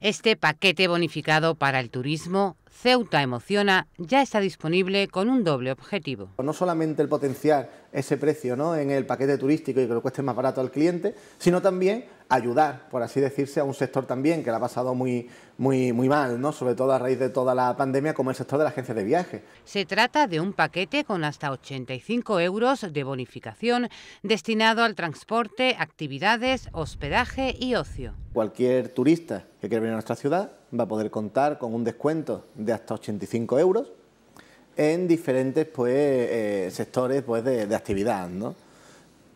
este paquete bonificado para el turismo Ceuta Emociona ya está disponible con un doble objetivo. No solamente el potenciar ese precio ¿no? en el paquete turístico y que lo cueste más barato al cliente, sino también ayudar, por así decirse, a un sector también que lo ha pasado muy, muy, muy mal, sobre todo a raíz de toda la pandemia, como el sector de la agencia de viajes. Se trata de un paquete con hasta 85 euros de bonificación destinado al transporte, actividades, hospedaje y ocio. Cualquier turista que quiera venir a nuestra ciudad va a poder contar con un descuento de hasta 85 euros en diferentes pues, eh, sectores pues, de, actividad. ¿no?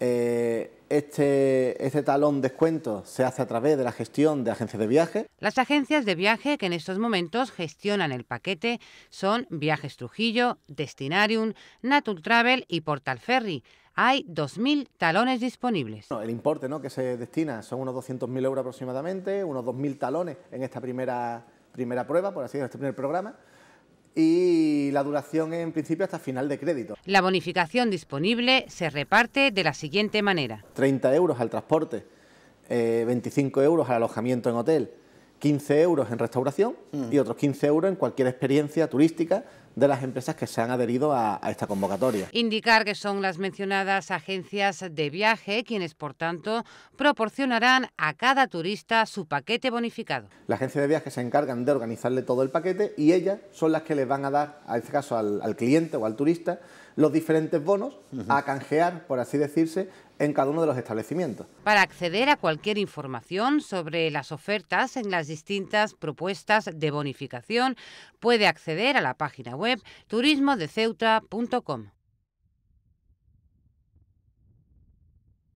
Eh, este, este, talón descuento se hace a través de la gestión de agencias de viaje. Las agencias de viaje que en estos momentos gestionan el paquete son Viajes Trujillo, Destinarium, Natur Travel y Portal Ferry. Hay 2.000 talones disponibles. el importe ¿no? que se destina son unos 200.000 euros aproximadamente, unos 2.000 talones en esta primera, primera prueba, por así decirlo, este primer programa y la duración en principio hasta final de crédito. La bonificación disponible se reparte de la siguiente manera. 30 euros al transporte, 25 eh, euros al alojamiento en hotel, 15 euros en restauración mm. y otros 15 euros en cualquier experiencia turística de las empresas que se han adherido a, esta convocatoria. Indicar que son las mencionadas agencias de viaje quienes, por tanto, proporcionarán a cada turista su paquete bonificado. La agencia de viaje se encargan de organizarle todo el paquete y ellas son las que le van a dar, ...en este caso al, cliente o al turista, los diferentes bonos a canjear, por así decirse, en cada uno de los establecimientos. Para acceder a cualquier información sobre las ofertas en las distintas propuestas de bonificación, puede acceder a la página web de turismodeceuta.com.